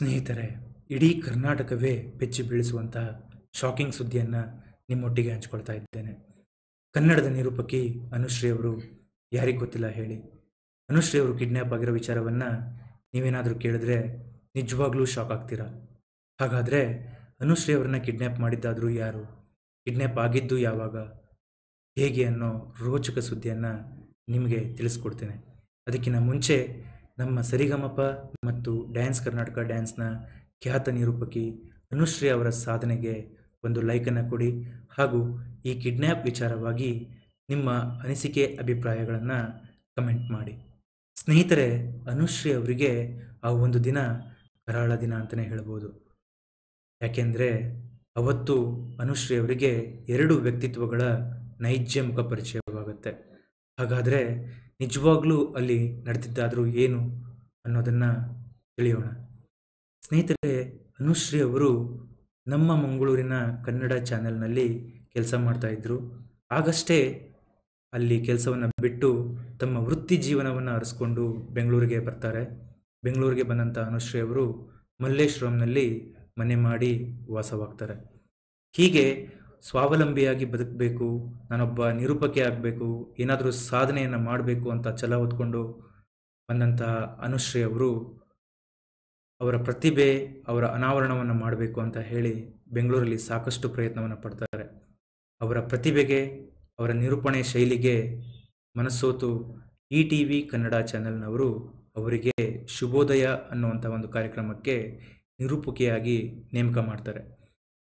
ಸ್ನೇಹಿತರೆ ಇಡೀ ಕರ್ನಾಟಕವೇ ಬೆಚ್ಚಿ ಬೀಳಿಸುವಂತಹ ಶಾಕಿಂಗ್ ಸುದ್ದಿಯನ್ನು ನಿಮ್ಮೊಟ್ಟಿಗೆ ಹಂಚಿಕೊಳ್ತಾ ಇದ್ದೇನೆ ಕನ್ನಡದ ನಿರೂಪಕಿ ಅನುಶ್ರೀ ಅವರು ಯಾರಿಗೆ ಗೊತ್ತಿಲ್ಲ ಹೇಳಿ ಅನುಶ್ರೀ ಅವರು ಕಿಡ್ನ್ಯಾಪ್ ಆಗಿರೋ ವಿಚಾರವನ್ನು ನೀವೇನಾದರೂ ಕೇಳಿದ್ರೆ ನಿಜವಾಗ್ಲೂ ಶಾಕ್ ಆಗ್ತೀರಾ ಹಾಗಾದರೆ ಅನುಶ್ರೀ ಅವರನ್ನ ಕಿಡ್ನ್ಯಾಪ್ ಮಾಡಿದ್ದಾದರೂ ಯಾರು ಕಿಡ್ನ್ಯಾಪ್ ಆಗಿದ್ದು ಯಾವಾಗ ಹೇಗೆ ಅನ್ನೋ ರೋಚಕ ಸುದ್ದಿಯನ್ನು ನಿಮಗೆ ತಿಳಿಸ್ಕೊಡ್ತೇನೆ ಅದಕ್ಕಿಂತ ಮುಂಚೆ ನಮ್ಮ ಸರಿಗಮಪ ಮತ್ತು ಡ್ಯಾನ್ಸ್ ಕರ್ನಾಟಕ ಡ್ಯಾನ್ಸ್ನ ಖ್ಯಾತ ನಿರೂಪಕಿ ಅನುಶ್ರೀ ಅವರ ಸಾಧನೆಗೆ ಒಂದು ಲೈಕನ್ನು ಕೊಡಿ ಹಾಗೂ ಈ ಕಿಡ್ನ್ಯಾಪ್ ವಿಚಾರವಾಗಿ ನಿಮ್ಮ ಅನಿಸಿಕೆ ಅಭಿಪ್ರಾಯಗಳನ್ನು ಕಮೆಂಟ್ ಮಾಡಿ ಸ್ನೇಹಿತರೆ ಅನುಶ್ರೀ ಅವರಿಗೆ ಆ ಒಂದು ದಿನ ಕರಾಳ ದಿನ ಅಂತಲೇ ಹೇಳ್ಬೋದು ಯಾಕೆಂದರೆ ಅವತ್ತು ಅನುಶ್ರೀ ಅವರಿಗೆ ಎರಡು ವ್ಯಕ್ತಿತ್ವಗಳ ನೈಜ ಮುಖ ಪರಿಚಯವಾಗುತ್ತೆ ಹಾಗಾದರೆ ನಿಜವಾಗ್ಲೂ ಅಲ್ಲಿ ನಡೆದಿದ್ದಾದರೂ ಏನು ಅನ್ನೋದನ್ನು ತಿಳಿಯೋಣ ಸ್ನೇಹಿತರೆ ಅನುಶ್ರೀ ಅವರು ನಮ್ಮ ಮಂಗಳೂರಿನ ಕನ್ನಡ ಚಾನೆಲ್ನಲ್ಲಿ ಕೆಲಸ ಮಾಡ್ತಾಯಿದ್ರು ಆಗಷ್ಟೇ ಅಲ್ಲಿ ಕೆಲಸವನ್ನು ಬಿಟ್ಟು ತಮ್ಮ ವೃತ್ತಿ ಜೀವನವನ್ನು ಅರಸ್ಕೊಂಡು ಬೆಂಗಳೂರಿಗೆ ಬರ್ತಾರೆ ಬೆಂಗಳೂರಿಗೆ ಬಂದಂಥ ಅನುಶ್ರೀ ಅವರು ಮಲ್ಲೇಶ್ವರಂನಲ್ಲಿ ಮನೆ ಮಾಡಿ ವಾಸವಾಗ್ತಾರೆ ಹೀಗೆ ಸ್ವಾವಲಂಬಿಯಾಗಿ ಬದುಕಬೇಕು ನಾನೊಬ್ಬ ನಿರೂಪಕಿ ಆಗಬೇಕು ಏನಾದರೂ ಸಾಧನೆಯನ್ನು ಮಾಡಬೇಕು ಅಂತ ಛಲ ಹೊತ್ಕೊಂಡು ಬಂದಂತಹ ಅನುಶ್ರೀ ಅವರು ಅವರ ಪ್ರತಿಭೆ ಅವರ ಅನಾವರಣವನ್ನು ಮಾಡಬೇಕು ಅಂತ ಹೇಳಿ ಬೆಂಗಳೂರಲ್ಲಿ ಸಾಕಷ್ಟು ಪ್ರಯತ್ನವನ್ನು ಪಡ್ತಾರೆ ಅವರ ಪ್ರತಿಭೆಗೆ ಅವರ ನಿರೂಪಣೆ ಶೈಲಿಗೆ ಮನಸ್ಸೋತು ಇ ಟಿ ವಿ ಕನ್ನಡ ಚಾನೆಲ್ನವರು ಅವರಿಗೆ ಶುಭೋದಯ ಅನ್ನುವಂಥ ಒಂದು ಕಾರ್ಯಕ್ರಮಕ್ಕೆ ನಿರೂಪಕಿಯಾಗಿ ನೇಮಕ ಮಾಡ್ತಾರೆ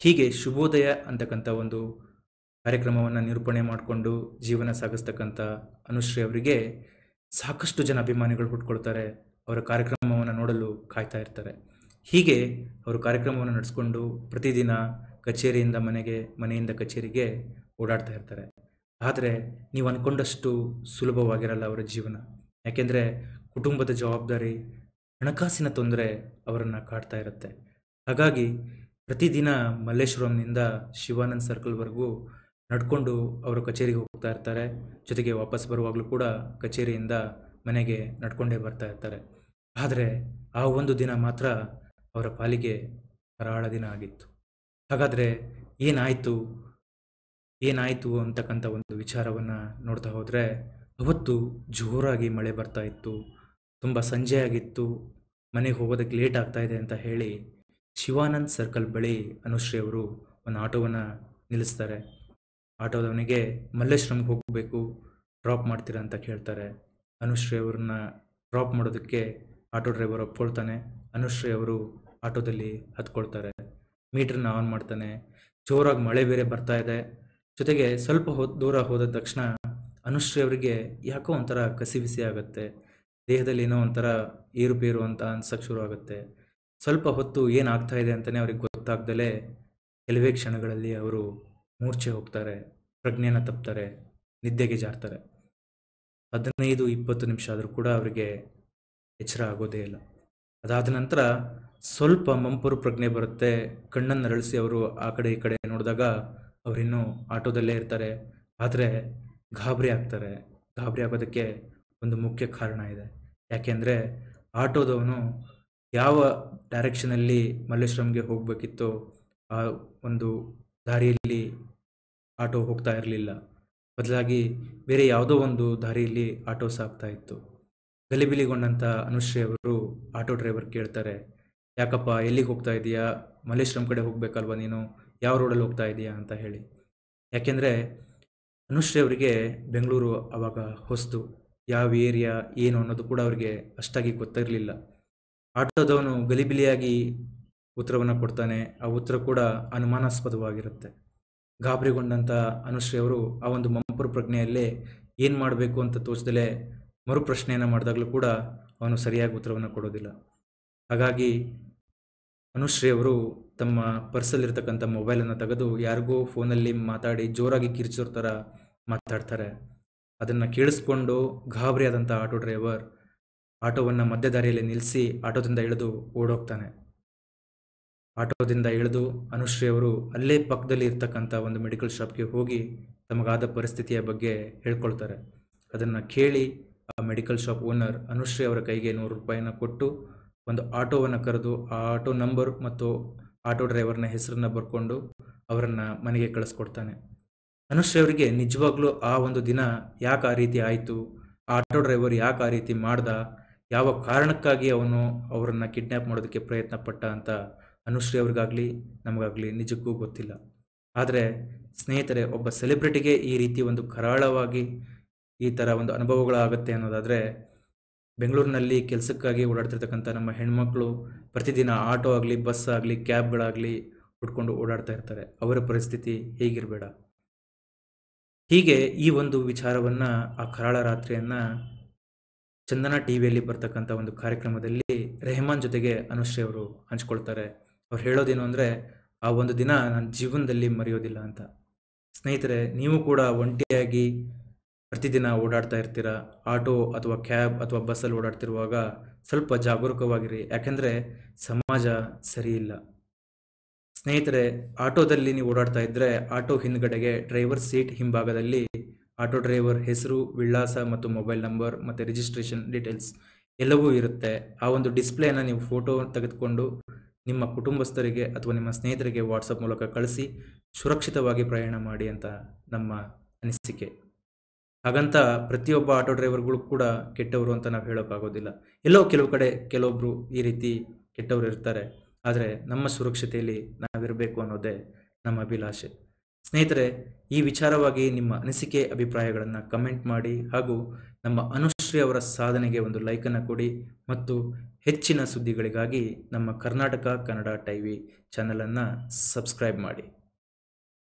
ಹೀಗೆ ಶುಭೋದಯ ಅಂತಕ್ಕಂಥ ಒಂದು ಕಾರ್ಯಕ್ರಮವನ್ನು ನಿರೂಪಣೆ ಮಾಡಿಕೊಂಡು ಜೀವನ ಸಾಗಿಸ್ತಕ್ಕಂಥ ಅನುಶ್ರೀ ಅವರಿಗೆ ಸಾಕಷ್ಟು ಜನ ಅಭಿಮಾನಿಗಳು ಹುಟ್ಕೊಳ್ತಾರೆ ಅವರ ಕಾರ್ಯಕ್ರಮವನ್ನು ನೋಡಲು ಕಾಯ್ತಾ ಇರ್ತಾರೆ ಹೀಗೆ ಅವರು ಕಾರ್ಯಕ್ರಮವನ್ನು ನಡೆಸ್ಕೊಂಡು ಪ್ರತಿದಿನ ಕಚೇರಿಯಿಂದ ಮನೆಗೆ ಮನೆಯಿಂದ ಕಚೇರಿಗೆ ಓಡಾಡ್ತಾ ಇರ್ತಾರೆ ಆದರೆ ನೀವು ಅಂದ್ಕೊಂಡಷ್ಟು ಸುಲಭವಾಗಿರಲ್ಲ ಅವರ ಜೀವನ ಯಾಕೆಂದರೆ ಕುಟುಂಬದ ಜವಾಬ್ದಾರಿ ಹಣಕಾಸಿನ ತೊಂದರೆ ಅವರನ್ನು ಕಾಡ್ತಾ ಇರುತ್ತೆ ಹಾಗಾಗಿ ಪ್ರತಿದಿನ ಮಲ್ಲೇಶ್ವರಂನಿಂದ ಶಿವಾನಂದ್ ಸರ್ಕಲ್ವರೆಗೂ ನಡ್ಕೊಂಡು ಅವರು ಕಚೇರಿಗೆ ಹೋಗ್ತಾ ಇರ್ತಾರೆ ಜೊತೆಗೆ ವಾಪಸ್ ಬರುವಾಗಲೂ ಕೂಡ ಕಚೇರಿಯಿಂದ ಮನೆಗೆ ನಡ್ಕೊಂಡೇ ಬರ್ತಾ ಇರ್ತಾರೆ ಆದರೆ ಆ ಒಂದು ದಿನ ಮಾತ್ರ ಅವರ ಪಾಲಿಗೆ ಕರಾಳ ದಿನ ಆಗಿತ್ತು ಹಾಗಾದರೆ ಏನಾಯಿತು ಏನಾಯಿತು ಅಂತಕ್ಕಂಥ ಒಂದು ವಿಚಾರವನ್ನು ನೋಡ್ತಾ ಹೋದರೆ ಅವತ್ತು ಜೋರಾಗಿ ಮಳೆ ಬರ್ತಾ ಇತ್ತು ತುಂಬ ಸಂಜೆ ಆಗಿತ್ತು ಮನೆಗೆ ಹೋಗೋದಕ್ಕೆ ಲೇಟ್ ಆಗ್ತಾ ಇದೆ ಅಂತ ಹೇಳಿ ಶಿವಾನಂದ್ ಸರ್ಕಲ್ ಬಳಿ ಅನುಶ್ರೀ ಅವರು ಒಂದು ಆಟೋವನ್ನು ನಿಲ್ಲಿಸ್ತಾರೆ ಆಟೋದವನಿಗೆ ಮಲ್ಲೇಶ್ವರಂಗೆ ಹೋಗಬೇಕು ಡ್ರಾಪ್ ಮಾಡ್ತೀರಾ ಅಂತ ಕೇಳ್ತಾರೆ ಅನುಶ್ರೀ ಅವ್ರನ್ನ ಡ್ರಾಪ್ ಮಾಡೋದಕ್ಕೆ ಆಟೋ ಡ್ರೈವರ್ ಒಪ್ಕೊಳ್ತಾನೆ ಅನುಶ್ರೀ ಅವರು ಆಟೋದಲ್ಲಿ ಹತ್ಕೊಳ್ತಾರೆ ಮೀಟ್ರನ್ನ ಆನ್ ಮಾಡ್ತಾನೆ ಜೋರಾಗಿ ಮಳೆ ಬೇರೆ ಬರ್ತಾ ಇದೆ ಜೊತೆಗೆ ಸ್ವಲ್ಪ ಹೋದ ದೂರ ಹೋದ ತಕ್ಷಣ ಅನುಶ್ರೀ ಅವರಿಗೆ ಯಾಕೋ ಒಂಥರ ಕಸಿ ಬಿಸಿ ಆಗುತ್ತೆ ದೇಹದಲ್ಲಿ ಏನೋ ಒಂಥರ ಏರುಪೇರು ಅಂತ ಅನ್ಸಕ್ಕೆ ಶುರು ಆಗುತ್ತೆ ಸ್ವಲ್ಪ ಹೊತ್ತು ಏನಾಗ್ತಾ ಇದೆ ಅಂತಲೇ ಅವ್ರಿಗೆ ಗೊತ್ತಾಗ್ದಲೇ ಕೆಲವೇ ಕ್ಷಣಗಳಲ್ಲಿ ಅವರು ಮೂರ್ಛೆ ಹೋಗ್ತಾರೆ ಪ್ರಜ್ಞೆನ ತಪ್ತಾರೆ ನಿದ್ದೆಗೆ ಜಾರ್ತಾರೆ ಹದಿನೈದು ಇಪ್ಪತ್ತು ನಿಮಿಷ ಆದರೂ ಕೂಡ ಅವರಿಗೆ ಎಚ್ಚರ ಆಗೋದೇ ಇಲ್ಲ ಅದಾದ ನಂತರ ಸ್ವಲ್ಪ ಮಂಪರು ಪ್ರಜ್ಞೆ ಬರುತ್ತೆ ಕಣ್ಣನ್ನು ರಳಿಸಿ ಅವರು ಆ ಕಡೆ ಈ ಕಡೆ ನೋಡಿದಾಗ ಅವರಿನ್ನೂ ಆಟೋದಲ್ಲೇ ಇರ್ತಾರೆ ಆದರೆ ಗಾಬರಿ ಆಗ್ತಾರೆ ಗಾಬರಿ ಆಗೋದಕ್ಕೆ ಒಂದು ಮುಖ್ಯ ಕಾರಣ ಇದೆ ಯಾಕೆಂದರೆ ಆಟೋದವನು ಯಾವ ಡೈರೆಕ್ಷನಲ್ಲಿ ಮಲ್ಲೇಶ್ವರಂಗೆ ಹೋಗಬೇಕಿತ್ತೋ ಆ ಒಂದು ದಾರಿಯಲ್ಲಿ ಆಟೋ ಹೋಗ್ತಾ ಇರಲಿಲ್ಲ ಬದಲಾಗಿ ಬೇರೆ ಯಾವುದೋ ಒಂದು ದಾರಿಯಲ್ಲಿ ಆಟೋ ಸಾಕ್ತಾ ಇತ್ತು ಗಲಿಬಿಲಿಗೊಂಡಂಥ ಅನುಶ್ರೀ ಅವರು ಆಟೋ ಡ್ರೈವರ್ ಕೇಳ್ತಾರೆ ಯಾಕಪ್ಪ ಎಲ್ಲಿಗೆ ಹೋಗ್ತಾ ಇದೆಯಾ ಮಲ್ಲೇಶ್ವರಂ ಕಡೆ ಹೋಗಬೇಕಲ್ವ ನೀನು ಯಾವ ರೋಡಲ್ಲಿ ಹೋಗ್ತಾ ಇದೀಯಾ ಅಂತ ಹೇಳಿ ಯಾಕೆಂದರೆ ಅನುಶ್ರೀ ಅವರಿಗೆ ಬೆಂಗಳೂರು ಆವಾಗ ಹೊಸ್ತು ಯಾವ ಏರಿಯಾ ಏನು ಅನ್ನೋದು ಕೂಡ ಅವರಿಗೆ ಅಷ್ಟಾಗಿ ಗೊತ್ತಿರಲಿಲ್ಲ ಆಟೋದವನು ಗಲಿಬಿಲಿಯಾಗಿ ಉತ್ತರವನ್ನು ಕೊಡ್ತಾನೆ ಆ ಉತ್ತರ ಕೂಡ ಅನುಮಾನಾಸ್ಪದವಾಗಿರುತ್ತೆ ಗಾಬರಿಗೊಂಡಂಥ ಅನುಶ್ರೀ ಅವರು ಆ ಒಂದು ಮಂಪುರ ಪ್ರಜ್ಞೆಯಲ್ಲೇ ಏನು ಮಾಡಬೇಕು ಅಂತ ತೋಚದಲ್ಲೇ ಮರುಪ್ರಶ್ನೆಯನ್ನು ಮಾಡಿದಾಗಲೂ ಕೂಡ ಅವನು ಸರಿಯಾಗಿ ಉತ್ತರವನ್ನು ಕೊಡೋದಿಲ್ಲ ಹಾಗಾಗಿ ಅನುಶ್ರೀ ಅವರು ತಮ್ಮ ಪರ್ಸಲ್ಲಿರ್ತಕ್ಕಂಥ ಮೊಬೈಲನ್ನು ತೆಗೆದು ಯಾರಿಗೂ ಫೋನಲ್ಲಿ ಮಾತಾಡಿ ಜೋರಾಗಿ ಕಿರಿಚೋರ್ ಥರ ಮಾತಾಡ್ತಾರೆ ಅದನ್ನು ಕೇಳಿಸ್ಕೊಂಡು ಗಾಬರಿಯಾದಂಥ ಆಟೋ ಡ್ರೈವರ್ ಆಟೋವನ್ನು ಮಧ್ಯದಾರಿಯಲ್ಲಿ ನಿಲ್ಲಿಸಿ ಆಟೋದಿಂದ ಇಳಿದು ಓಡೋಗ್ತಾನೆ ಆಟೋದಿಂದ ಇಳಿದು ಅನುಶ್ರೀ ಅವರು ಅಲ್ಲೇ ಪಕ್ಕದಲ್ಲಿ ಇರ್ತಕ್ಕಂಥ ಒಂದು ಮೆಡಿಕಲ್ ಶಾಪ್ಗೆ ಹೋಗಿ ತಮಗಾದ ಪರಿಸ್ಥಿತಿಯ ಬಗ್ಗೆ ಹೇಳ್ಕೊಳ್ತಾರೆ ಅದನ್ನು ಕೇಳಿ ಆ ಮೆಡಿಕಲ್ ಶಾಪ್ ಓನರ್ ಅನುಶ್ರೀ ಅವರ ಕೈಗೆ ನೂರು ರೂಪಾಯಿನ ಕೊಟ್ಟು ಒಂದು ಆಟೋವನ್ನು ಕರೆದು ಆ ಆಟೋ ನಂಬರ್ ಮತ್ತು ಆಟೋ ಡ್ರೈವರ್ನ ಹೆಸರನ್ನು ಬರ್ಕೊಂಡು ಅವರನ್ನು ಮನೆಗೆ ಕಳಿಸ್ಕೊಡ್ತಾನೆ ಅನುಶ್ರೀ ಅವರಿಗೆ ನಿಜವಾಗ್ಲೂ ಆ ಒಂದು ದಿನ ಯಾಕೆ ಆ ರೀತಿ ಆಯಿತು ಆ ಆಟೋ ಡ್ರೈವರ್ ಯಾಕೆ ಆ ರೀತಿ ಮಾಡ್ದ ಯಾವ ಕಾರಣಕ್ಕಾಗಿ ಅವನು ಅವರನ್ನು ಕಿಡ್ನ್ಯಾಪ್ ಮಾಡೋದಕ್ಕೆ ಪ್ರಯತ್ನ ಪಟ್ಟ ಅಂತ ಅನುಶ್ರೀ ಅವ್ರಿಗಾಗಲಿ ನಮಗಾಗಲಿ ನಿಜಕ್ಕೂ ಗೊತ್ತಿಲ್ಲ ಆದರೆ ಸ್ನೇಹಿತರೆ ಒಬ್ಬ ಸೆಲೆಬ್ರಿಟಿಗೆ ಈ ರೀತಿ ಒಂದು ಕರಾಳವಾಗಿ ಈ ಥರ ಒಂದು ಅನುಭವಗಳಾಗತ್ತೆ ಅನ್ನೋದಾದರೆ ಬೆಂಗಳೂರಿನಲ್ಲಿ ಕೆಲಸಕ್ಕಾಗಿ ಓಡಾಡ್ತಿರ್ತಕ್ಕಂಥ ನಮ್ಮ ಹೆಣ್ಮಕ್ಳು ಪ್ರತಿದಿನ ಆಟೋ ಆಗಲಿ ಬಸ್ ಆಗಲಿ ಕ್ಯಾಬ್ಗಳಾಗಲಿ ಹುಡ್ಕೊಂಡು ಓಡಾಡ್ತಾ ಇರ್ತಾರೆ ಅವರ ಪರಿಸ್ಥಿತಿ ಹೇಗಿರಬೇಡ ಹೀಗೆ ಈ ಒಂದು ವಿಚಾರವನ್ನು ಆ ಕರಾಳ ರಾತ್ರಿಯನ್ನು ಚಂದನ ಟಿವಿಯಲ್ಲಿ ಬರ್ತಕ್ಕಂಥ ಒಂದು ಕಾರ್ಯಕ್ರಮದಲ್ಲಿ ರೆಹಮಾನ್ ಜೊತೆಗೆ ಅನುಶ್ರೀ ಅವರು ಹಂಚ್ಕೊಳ್ತಾರೆ ಅವ್ರು ಹೇಳೋದೇನು ಅಂದರೆ ಆ ಒಂದು ದಿನ ನನ್ನ ಜೀವನದಲ್ಲಿ ಮರೆಯೋದಿಲ್ಲ ಅಂತ ಸ್ನೇಹಿತರೆ ನೀವು ಕೂಡ ಒಂಟಿಯಾಗಿ ಪ್ರತಿದಿನ ಓಡಾಡ್ತಾ ಇರ್ತೀರ ಆಟೋ ಅಥವಾ ಕ್ಯಾಬ್ ಅಥವಾ ಬಸ್ಸಲ್ಲಿ ಓಡಾಡ್ತಿರುವಾಗ ಸ್ವಲ್ಪ ಜಾಗರೂಕವಾಗಿರಿ ಯಾಕೆಂದರೆ ಸಮಾಜ ಸರಿಯಿಲ್ಲ ಸ್ನೇಹಿತರೆ ಆಟೋದಲ್ಲಿ ನೀವು ಓಡಾಡ್ತಾ ಇದ್ದರೆ ಆಟೋ ಹಿಂದ್ಗಡೆಗೆ ಡ್ರೈವರ್ ಸೀಟ್ ಹಿಂಭಾಗದಲ್ಲಿ ಆಟೋ ಡ್ರೈವರ್ ಹೆಸರು ವಿಳಾಸ ಮತ್ತು ಮೊಬೈಲ್ ನಂಬರ್ ಮತ್ತು ರಿಜಿಸ್ಟ್ರೇಷನ್ ಡೀಟೇಲ್ಸ್ ಎಲ್ಲವೂ ಇರುತ್ತೆ ಆ ಒಂದು ಡಿಸ್ಪ್ಲೇನ ನೀವು ಫೋಟೋ ತೆಗೆದುಕೊಂಡು ನಿಮ್ಮ ಕುಟುಂಬಸ್ಥರಿಗೆ ಅಥವಾ ನಿಮ್ಮ ಸ್ನೇಹಿತರಿಗೆ ವಾಟ್ಸಪ್ ಮೂಲಕ ಕಳಿಸಿ ಸುರಕ್ಷಿತವಾಗಿ ಪ್ರಯಾಣ ಮಾಡಿ ಅಂತ ನಮ್ಮ ಅನಿಸಿಕೆ ಹಾಗಂತ ಪ್ರತಿಯೊಬ್ಬ ಆಟೋ ಡ್ರೈವರ್ಗಳು ಕೂಡ ಕೆಟ್ಟವರು ಅಂತ ನಾವು ಹೇಳೋಕ್ಕಾಗೋದಿಲ್ಲ ಎಲ್ಲೋ ಕೆಲವು ಕಡೆ ಕೆಲವೊಬ್ಬರು ಈ ರೀತಿ ಕೆಟ್ಟವರು ಇರ್ತಾರೆ ಆದರೆ ನಮ್ಮ ಸುರಕ್ಷತೆಯಲ್ಲಿ ನಾವಿರಬೇಕು ಅನ್ನೋದೇ ನಮ್ಮ ಅಭಿಲಾಷೆ ಸ್ನೇಹಿತರೆ ಈ ವಿಚಾರವಾಗಿ ನಿಮ್ಮ ಅನಿಸಿಕೆ ಅಭಿಪ್ರಾಯಗಳನ್ನು ಕಮೆಂಟ್ ಮಾಡಿ ಹಾಗೂ ನಮ್ಮ ಅನುಶ್ರೀ ಅವರ ಸಾಧನೆಗೆ ಒಂದು ಲೈಕನ್ನು ಕೊಡಿ ಮತ್ತು ಹೆಚ್ಚಿನ ಸುದ್ದಿಗಳಿಗಾಗಿ ನಮ್ಮ ಕರ್ನಾಟಕ ಕನ್ನಡ ಟಿ ವಿ ಚಾನಲನ್ನು ಸಬ್ಸ್ಕ್ರೈಬ್ ಮಾಡಿ